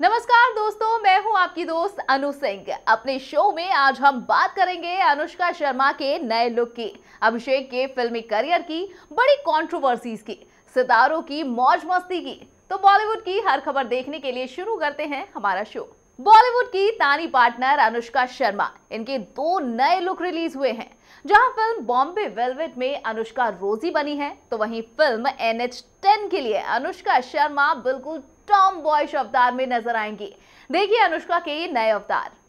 नमस्कार दोस्तों मैं हूं आपकी दोस्त अनु सिंह अपने शो में आज हम बात करेंगे अनुष्का शर्मा के नए लुक की अभिषेक के फिल्मी करियर की बड़ी कंट्रोवर्सीज की सितारों की मौज मस्ती की तो बॉलीवुड की हर खबर देखने के लिए शुरू करते हैं हमारा शो बॉलीवुड की तानी पार्टनर अनुष्का शर्मा इनके दो नए लुक रिलीज हुए हैं जहां फिल्म बॉम्बे वेलवेट में अनुष्का रोजी बनी है तो वहीं फिल्म एनएच टेन के लिए अनुष्का शर्मा बिल्कुल टॉम बॉय अवतार में नजर आएंगे देखिए अनुष्का के नए अवतार